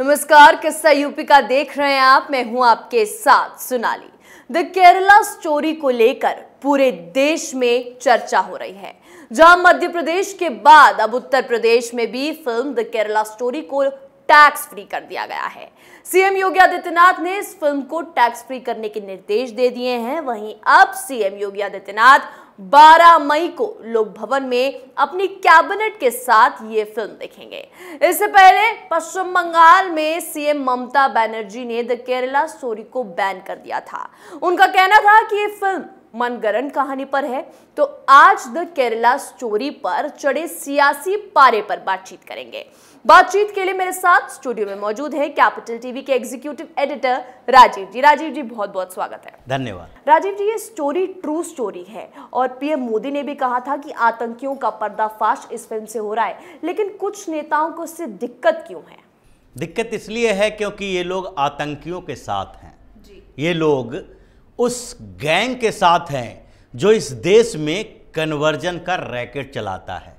नमस्कार किस्सा यूपी का देख रहे हैं आप मैं हूं आपके साथ सुनाली द केरला स्टोरी को लेकर पूरे देश में चर्चा हो रही है जहां मध्य प्रदेश के बाद अब उत्तर प्रदेश में भी फिल्म द केरला स्टोरी को टैक्स फ्री कर दिया गया है सीएम योगी आदित्यनाथ ने इस फिल्म को टैक्स फ्री करने के निर्देश दे दिए हैं वहीं अब सीएम योगी आदित्यनाथ 12 मई को लोक भवन में अपनी कैबिनेट के साथ ये फिल्म देखेंगे इससे पहले पश्चिम बंगाल में सीएम ममता बनर्जी ने द केरला स्टोरी को बैन कर दिया था उनका कहना था कि ये फिल्म मनगरन कहानी पर है तो आज द केरला स्टोरी पर चढ़े सियासी पारे पर बातचीत करेंगे बातचीत के लिए मेरे साथ स्टूडियो में मौजूद है कैपिटल टीवी के एग्जीक्यूटिव एडिटर राजीव जी राजीव जी बहुत बहुत स्वागत है धन्यवाद राजीव जी ये स्टोरी ट्रू स्टोरी है और पीएम मोदी ने भी कहा था कि आतंकियों का पर्दाफाश इस फिल्म से हो रहा है लेकिन कुछ नेताओं को इससे दिक्कत क्यों है दिक्कत इसलिए है क्योंकि ये लोग आतंकियों के साथ हैं जी। ये लोग उस गैंग के साथ हैं जो इस देश में कन्वर्जन का रैकेट चलाता है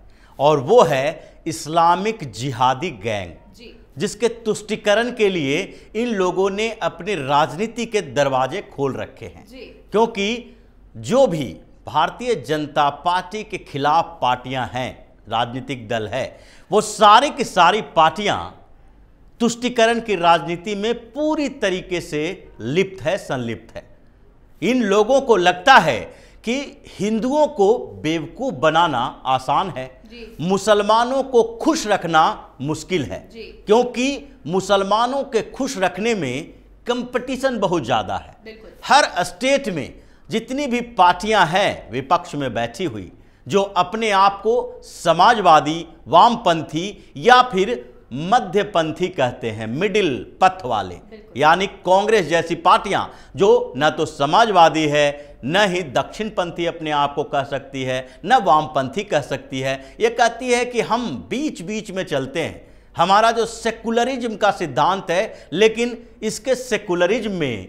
और वो है इस्लामिक जिहादी गैंग जिसके तुष्टिकरण के लिए इन लोगों ने अपने राजनीति के दरवाजे खोल रखे हैं क्योंकि जो भी भारतीय जनता पार्टी के खिलाफ पार्टियां हैं राजनीतिक दल है वो सारी की सारी पार्टियां तुष्टिकरण की राजनीति में पूरी तरीके से लिप्त है संलिप्त है इन लोगों को लगता है कि हिंदुओं को बेवकूफ़ बनाना आसान है मुसलमानों को खुश रखना मुश्किल है क्योंकि मुसलमानों के खुश रखने में कंपटीशन बहुत ज़्यादा है हर स्टेट में जितनी भी पार्टियां हैं विपक्ष में बैठी हुई जो अपने आप को समाजवादी वामपंथी या फिर मध्यपंथी कहते हैं मिडिल पथ वाले यानी कांग्रेस जैसी पार्टियां जो न तो समाजवादी है न ही दक्षिणपंथी अपने आप को कह सकती है न वामपंथी कह सकती है ये कहती है कि हम बीच बीच में चलते हैं हमारा जो सेकुलरिज्म का सिद्धांत है लेकिन इसके सेकुलरिज्म में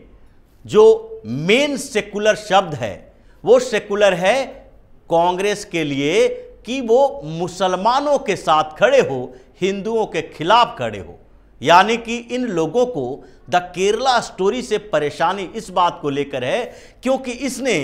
जो मेन सेकुलर शब्द है वो सेकुलर है कांग्रेस के लिए कि वो मुसलमानों के साथ खड़े हो हिंदुओं के खिलाफ खड़े हो यानी कि इन लोगों को द केरला स्टोरी से परेशानी इस बात को लेकर है क्योंकि इसने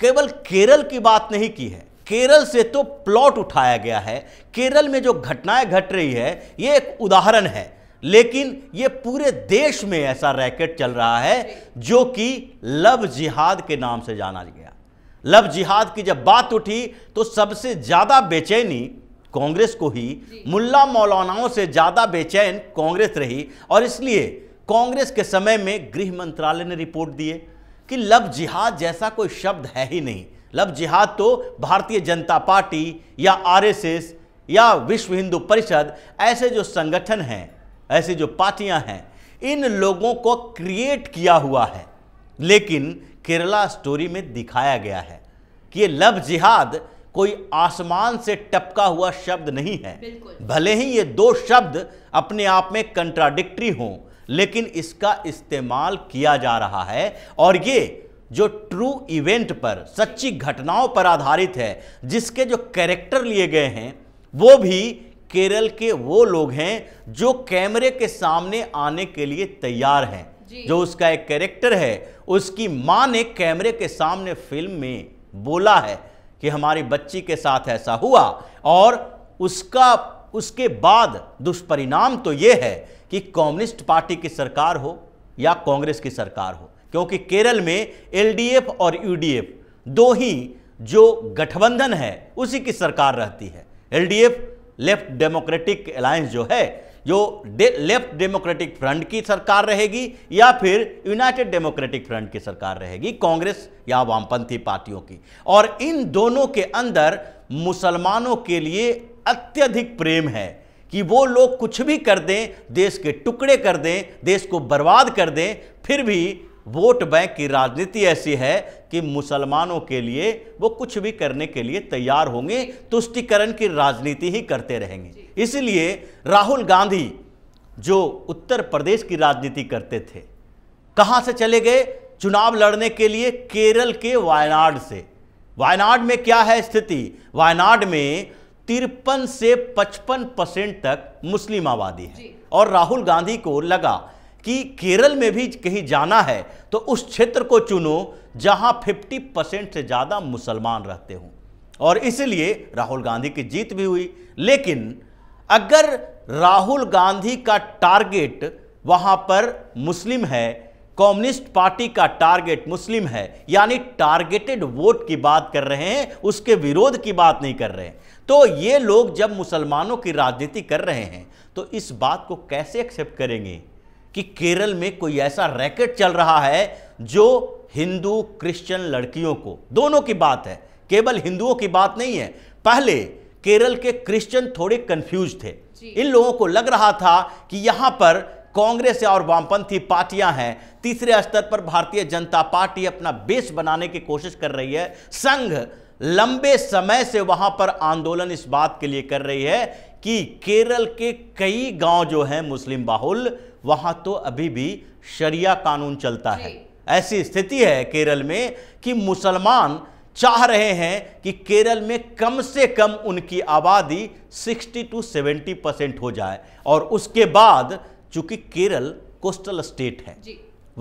केवल केरल की बात नहीं की है केरल से तो प्लॉट उठाया गया है केरल में जो घटनाएं घट रही है ये एक उदाहरण है लेकिन ये पूरे देश में ऐसा रैकेट चल रहा है जो कि लव जिहाद के नाम से जाना गया लव जिहाद की जब बात उठी तो सबसे ज़्यादा बेचैनी कांग्रेस को ही मुल्ला मौलानाओं से ज़्यादा बेचैन कांग्रेस रही और इसलिए कांग्रेस के समय में गृह मंत्रालय ने रिपोर्ट दिए कि लव जिहाद जैसा कोई शब्द है ही नहीं लव जिहाद तो भारतीय जनता पार्टी या आरएसएस या विश्व हिंदू परिषद ऐसे जो संगठन हैं ऐसी जो पार्टियां हैं इन लोगों को क्रिएट किया हुआ है लेकिन केरला स्टोरी में दिखाया गया है कि ये लव जिहाद कोई आसमान से टपका हुआ शब्द नहीं है भले ही ये दो शब्द अपने आप में कंट्राडिक्ट्री हों लेकिन इसका इस्तेमाल किया जा रहा है और ये जो ट्रू इवेंट पर सच्ची घटनाओं पर आधारित है जिसके जो कैरेक्टर लिए गए हैं वो भी केरल के वो लोग हैं जो कैमरे के सामने आने के लिए तैयार हैं जो उसका एक कैरेक्टर है उसकी माँ ने कैमरे के सामने फिल्म में बोला है कि हमारी बच्ची के साथ ऐसा हुआ और उसका उसके बाद दुष्परिणाम तो ये है कि कम्युनिस्ट पार्टी की सरकार हो या कांग्रेस की सरकार हो क्योंकि केरल में एलडीएफ और यूडीएफ दो ही जो गठबंधन है उसी की सरकार रहती है एलडीएफ लेफ्ट डेमोक्रेटिक अलायंस जो है जो दे, लेफ्ट डेमोक्रेटिक फ्रंट की सरकार रहेगी या फिर यूनाइटेड डेमोक्रेटिक फ्रंट की सरकार रहेगी कांग्रेस या वामपंथी पार्टियों की और इन दोनों के अंदर मुसलमानों के लिए अत्यधिक प्रेम है कि वो लोग कुछ भी कर दें देश के टुकड़े कर दें देश को बर्बाद कर दें फिर भी वोट बैंक की राजनीति ऐसी है कि मुसलमानों के लिए वो कुछ भी करने के लिए तैयार होंगे तुष्टिकरण की राजनीति ही करते रहेंगे इसलिए राहुल गांधी जो उत्तर प्रदेश की राजनीति करते थे कहाँ से चले गए चुनाव लड़ने के लिए केरल के वायनाड से वायनाड में क्या है स्थिति वायनाड में तिरपन से पचपन परसेंट तक मुस्लिम आबादी है और राहुल गांधी को लगा कि केरल में भी कहीं जाना है तो उस क्षेत्र को चुनो जहां 50 परसेंट से ज़्यादा मुसलमान रहते हों और इसलिए राहुल गांधी की जीत भी हुई लेकिन अगर राहुल गांधी का टारगेट वहां पर मुस्लिम है कम्युनिस्ट पार्टी का टारगेट मुस्लिम है यानी टारगेटेड वोट की बात कर रहे हैं उसके विरोध की बात नहीं कर रहे हैं तो ये लोग जब मुसलमानों की राजनीति कर रहे हैं तो इस बात को कैसे एक्सेप्ट करेंगे कि केरल में कोई ऐसा रैकेट चल रहा है जो हिंदू क्रिश्चियन लड़कियों को दोनों की बात है केवल हिंदुओं की बात नहीं है पहले केरल के क्रिश्चियन थोड़े कंफ्यूज थे इन लोगों को लग रहा था कि यहां पर कांग्रेस और वामपंथी पार्टियां हैं तीसरे स्तर पर भारतीय जनता पार्टी अपना बेस बनाने की कोशिश कर रही है संघ लंबे समय से वहां पर आंदोलन इस बात के लिए कर रही है कि केरल के कई गांव जो हैं मुस्लिम बाहुल वहां तो अभी भी शरिया कानून चलता है ऐसी स्थिति है केरल में कि मुसलमान चाह रहे हैं कि केरल में कम से कम उनकी आबादी 60 टू 70 परसेंट हो जाए और उसके बाद चूंकि केरल कोस्टल स्टेट है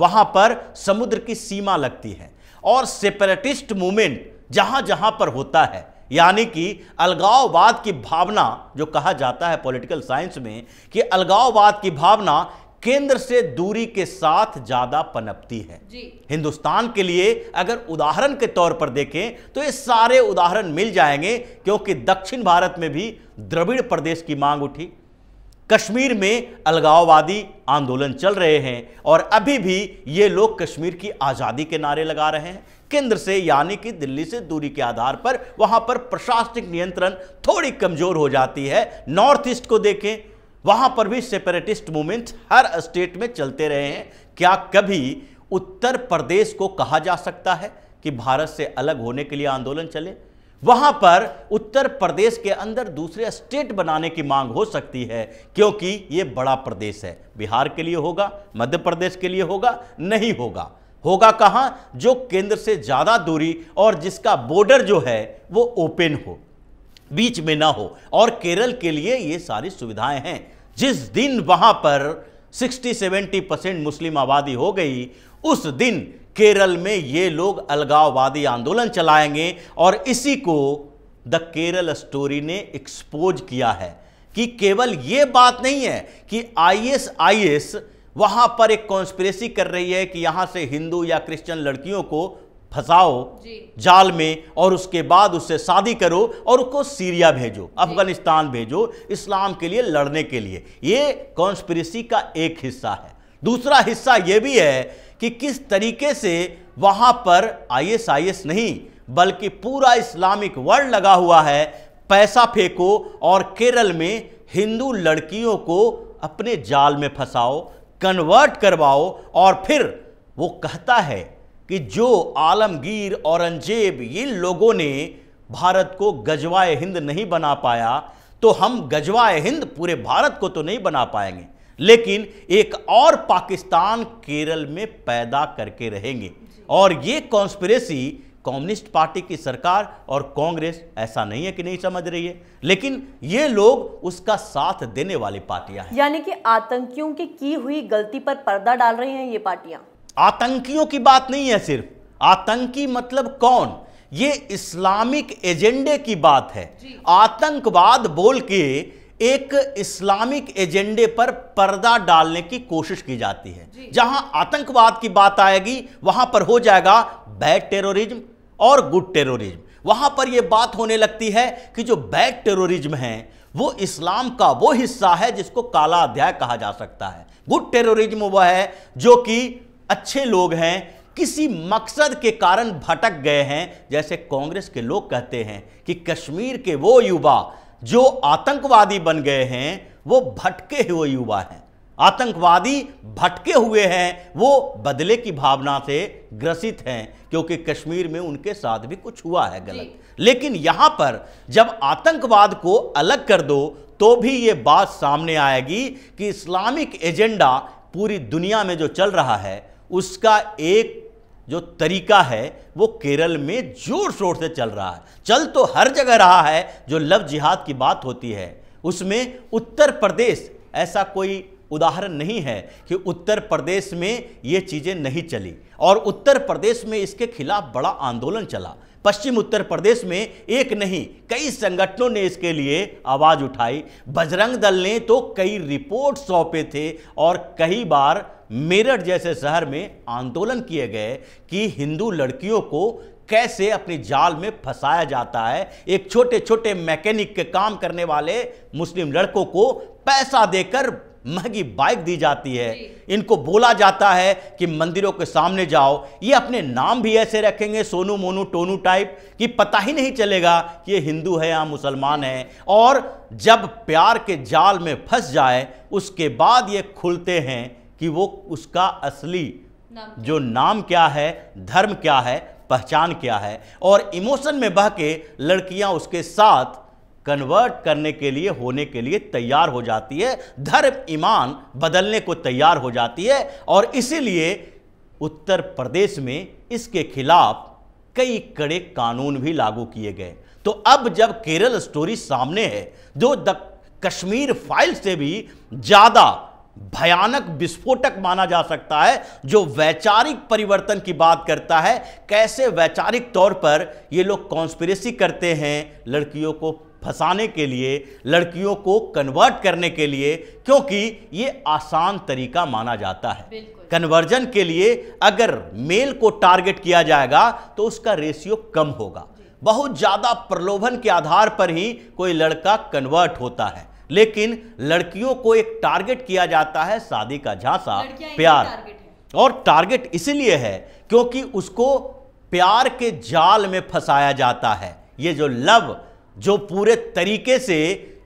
वहां पर समुद्र की सीमा लगती है और सेपरेटिस्ट मूवमेंट जहां जहां पर होता है यानी कि अलगाववाद की भावना जो कहा जाता है पॉलिटिकल साइंस में कि अलगाववाद की भावना केंद्र से दूरी के साथ ज्यादा पनपती है हिंदुस्तान के लिए अगर उदाहरण के तौर पर देखें तो ये सारे उदाहरण मिल जाएंगे क्योंकि दक्षिण भारत में भी द्रविड़ प्रदेश की मांग उठी कश्मीर में अलगाववादी आंदोलन चल रहे हैं और अभी भी ये लोग कश्मीर की आज़ादी के नारे लगा रहे हैं केंद्र से यानी कि दिल्ली से दूरी के आधार पर वहां पर प्रशासनिक नियंत्रण थोड़ी कमजोर हो जाती है नॉर्थ ईस्ट को देखें वहां पर भी सेपरेटिस्ट मूवमेंट हर स्टेट में चलते रहे हैं क्या कभी उत्तर प्रदेश को कहा जा सकता है कि भारत से अलग होने के लिए आंदोलन चले वहां पर उत्तर प्रदेश के अंदर दूसरे स्टेट बनाने की मांग हो सकती है क्योंकि ये बड़ा प्रदेश है बिहार के लिए होगा मध्य प्रदेश के लिए होगा नहीं होगा होगा कहाँ जो केंद्र से ज़्यादा दूरी और जिसका बॉर्डर जो है वो ओपन हो बीच में ना हो और केरल के लिए ये सारी सुविधाएं हैं जिस दिन वहाँ पर 60-70 परसेंट मुस्लिम आबादी हो गई उस दिन केरल में ये लोग अलगाववादी आंदोलन चलाएंगे और इसी को द केरल स्टोरी ने एक्सपोज किया है कि केवल ये बात नहीं है कि आईएसआईएस वहां पर एक कॉन्स्पिरेसी कर रही है कि यहां से हिंदू या क्रिश्चियन लड़कियों को फंसाओ जाल में और उसके बाद उससे शादी करो और उसको सीरिया भेजो अफगानिस्तान भेजो इस्लाम के लिए लड़ने के लिए ये कॉन्स्पिरेसी का एक हिस्सा है दूसरा हिस्सा ये भी है कि किस तरीके से वहां पर आई एस नहीं बल्कि पूरा इस्लामिक वर्ल्ड लगा हुआ है पैसा फेंको और केरल में हिंदू लड़कियों को अपने जाल में फंसाओ कन्वर्ट करवाओ और फिर वो कहता है कि जो आलमगीर औरंगजेब ये लोगों ने भारत को गजवाए हिंद नहीं बना पाया तो हम गजवाए हिंद पूरे भारत को तो नहीं बना पाएंगे लेकिन एक और पाकिस्तान केरल में पैदा करके रहेंगे और ये कॉन्स्पिरेसी कम्युनिस्ट पार्टी की सरकार और कांग्रेस ऐसा नहीं है कि नहीं समझ रही है लेकिन ये लोग उसका साथ देने वाली पार्टियां हैं यानी कि आतंकियों की की हुई गलती पर पर्दा डाल रही हैं ये पार्टियां आतंकियों की बात नहीं है सिर्फ आतंकी मतलब कौन ये इस्लामिक एजेंडे की बात है आतंकवाद बोल के एक इस्लामिक एजेंडे पर पर्दा डालने की कोशिश की जाती है जहां आतंकवाद की बात आएगी वहां पर हो जाएगा बैड टेररिज्म और गुड टेररिज्म वहाँ पर यह बात होने लगती है कि जो बैड टेररिज्म है वो इस्लाम का वो हिस्सा है जिसको काला अध्याय कहा जा सकता है गुड टेररिज्म वह है जो कि अच्छे लोग हैं किसी मकसद के कारण भटक गए हैं जैसे कांग्रेस के लोग कहते हैं कि कश्मीर के वो युवा जो आतंकवादी बन गए हैं वो भटके हुए युवा हैं आतंकवादी भटके हुए हैं वो बदले की भावना से ग्रसित हैं क्योंकि कश्मीर में उनके साथ भी कुछ हुआ है गलत लेकिन यहां पर जब आतंकवाद को अलग कर दो तो भी ये बात सामने आएगी कि इस्लामिक एजेंडा पूरी दुनिया में जो चल रहा है उसका एक जो तरीका है वो केरल में जोर शोर से चल रहा है चल तो हर जगह रहा है जो लव जिहाद की बात होती है उसमें उत्तर प्रदेश ऐसा कोई उदाहरण नहीं है कि उत्तर प्रदेश में ये चीज़ें नहीं चली और उत्तर प्रदेश में इसके खिलाफ बड़ा आंदोलन चला पश्चिम उत्तर प्रदेश में एक नहीं कई संगठनों ने इसके लिए आवाज़ उठाई बजरंग दल ने तो कई रिपोर्ट सौंपे थे और कई बार मेरठ जैसे शहर में आंदोलन किए गए कि हिंदू लड़कियों को कैसे अपनी जाल में फंसाया जाता है एक छोटे छोटे मैकेनिक के काम करने वाले मुस्लिम लड़कों को पैसा देकर महंगी बाइक दी जाती है इनको बोला जाता है कि मंदिरों के सामने जाओ ये अपने नाम भी ऐसे रखेंगे सोनू मोनू टोनू टाइप कि पता ही नहीं चलेगा कि ये हिंदू है या मुसलमान है और जब प्यार के जाल में फंस जाए उसके बाद ये खुलते हैं कि वो उसका असली जो नाम क्या है धर्म क्या है पहचान क्या है और इमोशन में बह के लड़कियां उसके साथ कन्वर्ट करने के लिए होने के लिए तैयार हो जाती है धर्म ईमान बदलने को तैयार हो जाती है और इसीलिए उत्तर प्रदेश में इसके खिलाफ कई कड़े कानून भी लागू किए गए तो अब जब केरल स्टोरी सामने है जो द कश्मीर फाइल से भी ज़्यादा भयानक विस्फोटक माना जा सकता है जो वैचारिक परिवर्तन की बात करता है कैसे वैचारिक तौर पर ये लोग कॉन्स्पिरेसी करते हैं लड़कियों को फंसाने के लिए लड़कियों को कन्वर्ट करने के लिए क्योंकि ये आसान तरीका माना जाता है कन्वर्जन के लिए अगर मेल को टारगेट किया जाएगा तो उसका रेशियो कम होगा बहुत ज़्यादा प्रलोभन के आधार पर ही कोई लड़का कन्वर्ट होता है लेकिन लड़कियों को एक टारगेट किया जाता है शादी का झांसा प्यार और टारगेट इसलिए है क्योंकि उसको प्यार के जाल में फंसाया जाता है ये जो लव जो पूरे तरीके से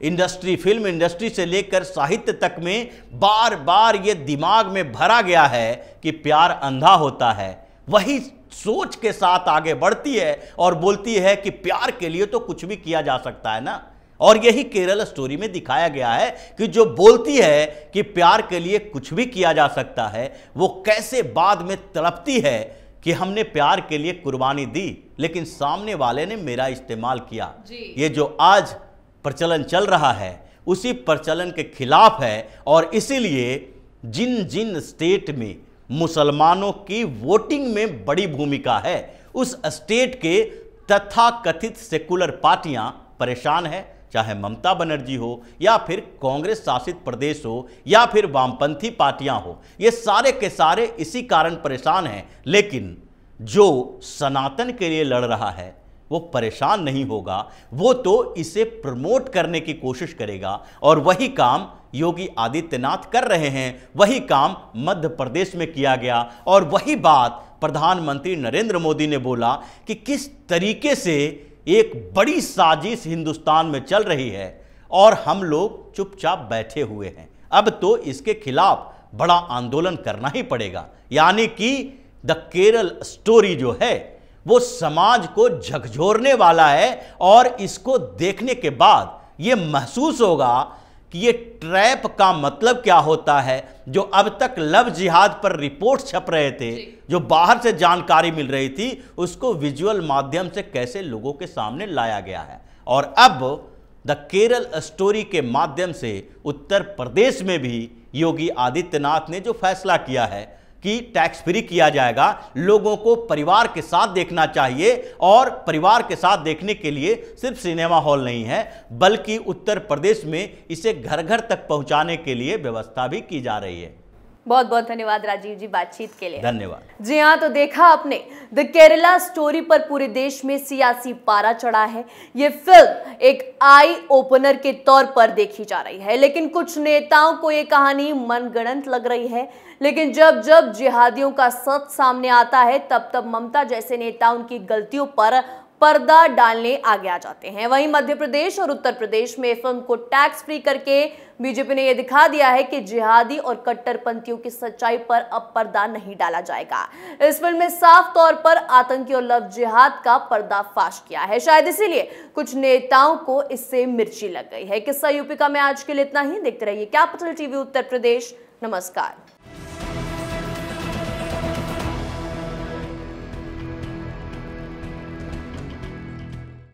इंडस्ट्री फिल्म इंडस्ट्री से लेकर साहित्य तक में बार बार ये दिमाग में भरा गया है कि प्यार अंधा होता है वही सोच के साथ आगे बढ़ती है और बोलती है कि प्यार के लिए तो कुछ भी किया जा सकता है ना और यही केरल स्टोरी में दिखाया गया है कि जो बोलती है कि प्यार के लिए कुछ भी किया जा सकता है वो कैसे बाद में तड़पती है कि हमने प्यार के लिए कुर्बानी दी लेकिन सामने वाले ने मेरा इस्तेमाल किया ये जो आज प्रचलन चल रहा है उसी प्रचलन के खिलाफ है और इसीलिए जिन जिन स्टेट में मुसलमानों की वोटिंग में बड़ी भूमिका है उस स्टेट के तथाकथित सेकुलर पार्टियां परेशान है चाहे ममता बनर्जी हो या फिर कांग्रेस शासित प्रदेश हो या फिर वामपंथी पार्टियां हो ये सारे के सारे इसी कारण परेशान हैं लेकिन जो सनातन के लिए लड़ रहा है वो परेशान नहीं होगा वो तो इसे प्रमोट करने की कोशिश करेगा और वही काम योगी आदित्यनाथ कर रहे हैं वही काम मध्य प्रदेश में किया गया और वही बात प्रधानमंत्री नरेंद्र मोदी ने बोला कि किस तरीके से एक बड़ी साजिश हिंदुस्तान में चल रही है और हम लोग चुपचाप बैठे हुए हैं अब तो इसके खिलाफ बड़ा आंदोलन करना ही पड़ेगा यानी कि द केरल स्टोरी जो है वो समाज को झकझोरने वाला है और इसको देखने के बाद ये महसूस होगा कि ये ट्रैप का मतलब क्या होता है जो अब तक लव जिहाद पर रिपोर्ट छप रहे थे जो बाहर से जानकारी मिल रही थी उसको विजुअल माध्यम से कैसे लोगों के सामने लाया गया है और अब द केरल स्टोरी के माध्यम से उत्तर प्रदेश में भी योगी आदित्यनाथ ने जो फैसला किया है कि टैक्स फ्री किया जाएगा लोगों को परिवार के साथ देखना चाहिए और परिवार के साथ देखने के लिए सिर्फ सिनेमा हॉल नहीं है बल्कि उत्तर प्रदेश में इसे घर घर तक पहुंचाने के लिए व्यवस्था भी की जा रही है बहुत बहुत धन्यवाद राजीव जी बातचीत के लिए धन्यवाद जी हाँ तो देखा आपने द केरला स्टोरी पर पूरे देश में सियासी पारा चढ़ा है ये फिल्म एक आई ओपनर के तौर पर देखी जा रही है लेकिन कुछ नेताओं को ये कहानी मनगणंत लग रही है लेकिन जब जब जिहादियों का सच सामने आता है तब तब ममता जैसे नेता उनकी गलतियों पर पर्दा डालने आगे आ जाते हैं वहीं मध्य प्रदेश और उत्तर प्रदेश में फिल्म को टैक्स फ्री करके बीजेपी ने यह दिखा दिया है कि जिहादी और कट्टरपंथियों की सच्चाई पर अब पर्दा नहीं डाला जाएगा इस फिल्म में साफ तौर पर आतंकी और लव जिहाद का पर्दाफाश किया है शायद इसीलिए कुछ नेताओं को इससे मिर्ची लग गई है किस्सा यूपी का मैं आज के लिए इतना ही देखते रहिए कैपिटल टीवी उत्तर प्रदेश नमस्कार